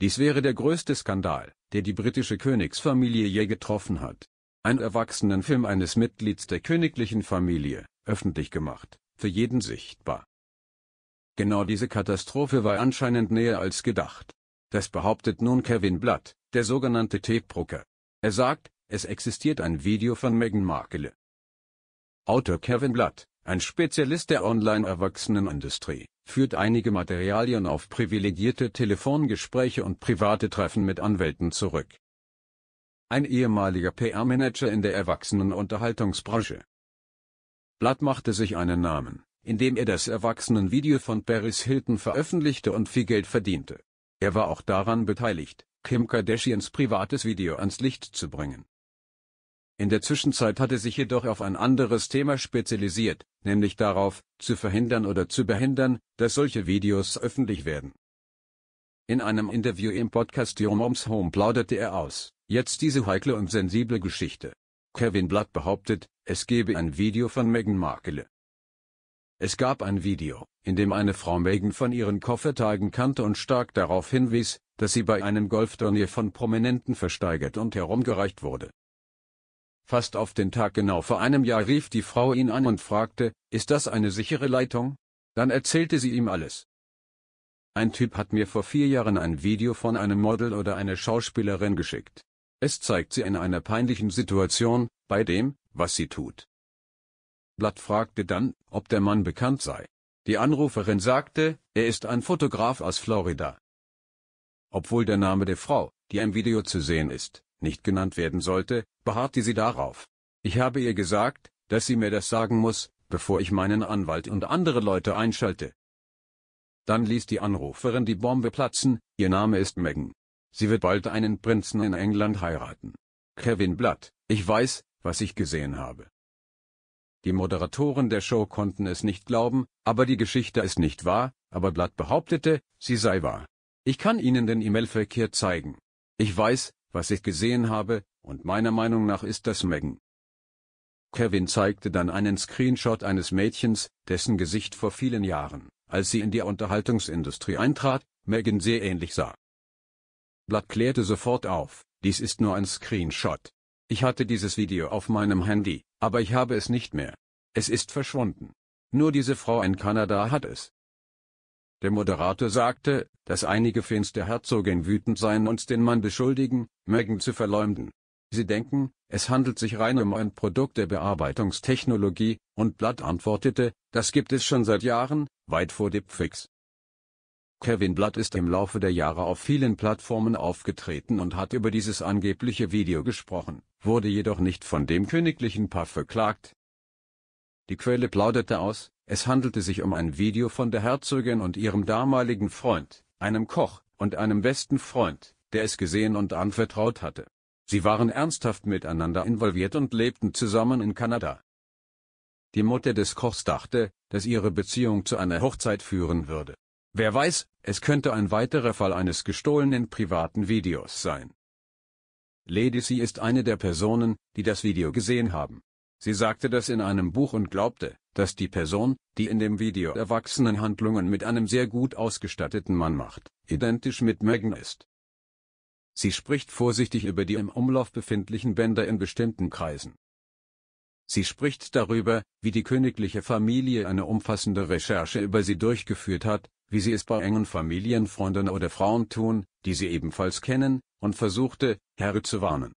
Dies wäre der größte Skandal, der die britische Königsfamilie je getroffen hat. Ein Erwachsenenfilm eines Mitglieds der königlichen Familie, öffentlich gemacht, für jeden sichtbar. Genau diese Katastrophe war anscheinend näher als gedacht. Das behauptet nun Kevin Blatt, der sogenannte Tape-Drucker. Er sagt, es existiert ein Video von Meghan Markle. Autor Kevin Blatt, ein Spezialist der Online-Erwachsenenindustrie, führt einige Materialien auf privilegierte Telefongespräche und private Treffen mit Anwälten zurück. Ein ehemaliger PR-Manager in der Erwachsenenunterhaltungsbranche. Blatt machte sich einen Namen, indem er das Erwachsenenvideo von Paris Hilton veröffentlichte und viel Geld verdiente. Er war auch daran beteiligt, Kim Kardashians privates Video ans Licht zu bringen. In der Zwischenzeit hat er sich jedoch auf ein anderes Thema spezialisiert, nämlich darauf, zu verhindern oder zu behindern, dass solche Videos öffentlich werden. In einem Interview im Podcast Your Mom's Home plauderte er aus, jetzt diese heikle und sensible Geschichte. Kevin Blatt behauptet, es gebe ein Video von Meghan Markle. Es gab ein Video, in dem eine Frau Meghan von ihren Koffertagen kannte und stark darauf hinwies, dass sie bei einem Golfturnier von Prominenten versteigert und herumgereicht wurde. Fast auf den Tag genau vor einem Jahr rief die Frau ihn an und fragte, ist das eine sichere Leitung? Dann erzählte sie ihm alles. Ein Typ hat mir vor vier Jahren ein Video von einem Model oder einer Schauspielerin geschickt. Es zeigt sie in einer peinlichen Situation, bei dem, was sie tut. Blatt fragte dann, ob der Mann bekannt sei. Die Anruferin sagte, er ist ein Fotograf aus Florida. Obwohl der Name der Frau, die im Video zu sehen ist, nicht genannt werden sollte, beharrte sie darauf. Ich habe ihr gesagt, dass sie mir das sagen muss, bevor ich meinen Anwalt und andere Leute einschalte. Dann ließ die Anruferin die Bombe platzen, ihr Name ist Megan. Sie wird bald einen Prinzen in England heiraten. Kevin Blatt, ich weiß, was ich gesehen habe. Die Moderatoren der Show konnten es nicht glauben, aber die Geschichte ist nicht wahr, aber Blatt behauptete, sie sei wahr. Ich kann Ihnen den E-Mail-Verkehr zeigen. Ich weiß, was ich gesehen habe, und meiner Meinung nach ist das Megan. Kevin zeigte dann einen Screenshot eines Mädchens, dessen Gesicht vor vielen Jahren, als sie in die Unterhaltungsindustrie eintrat, Megan sehr ähnlich sah. Blatt klärte sofort auf, dies ist nur ein Screenshot. Ich hatte dieses Video auf meinem Handy, aber ich habe es nicht mehr. Es ist verschwunden. Nur diese Frau in Kanada hat es. Der Moderator sagte, dass einige Fans der Herzogin wütend seien und den Mann beschuldigen, Megan zu verleumden. Sie denken, es handelt sich rein um ein Produkt der Bearbeitungstechnologie, und Blatt antwortete, das gibt es schon seit Jahren, weit vor Dipfix. Kevin Blatt ist im Laufe der Jahre auf vielen Plattformen aufgetreten und hat über dieses angebliche Video gesprochen, wurde jedoch nicht von dem königlichen Paar verklagt. Die Quelle plauderte aus, es handelte sich um ein Video von der Herzogin und ihrem damaligen Freund, einem Koch, und einem besten Freund, der es gesehen und anvertraut hatte. Sie waren ernsthaft miteinander involviert und lebten zusammen in Kanada. Die Mutter des Kochs dachte, dass ihre Beziehung zu einer Hochzeit führen würde. Wer weiß, es könnte ein weiterer Fall eines gestohlenen privaten Videos sein. Lady C ist eine der Personen, die das Video gesehen haben. Sie sagte das in einem Buch und glaubte, dass die Person, die in dem Video Erwachsenenhandlungen mit einem sehr gut ausgestatteten Mann macht, identisch mit Megan ist. Sie spricht vorsichtig über die im Umlauf befindlichen Bänder in bestimmten Kreisen. Sie spricht darüber, wie die königliche Familie eine umfassende Recherche über sie durchgeführt hat, wie sie es bei engen Familienfreunden oder Frauen tun, die sie ebenfalls kennen, und versuchte, Harry zu warnen.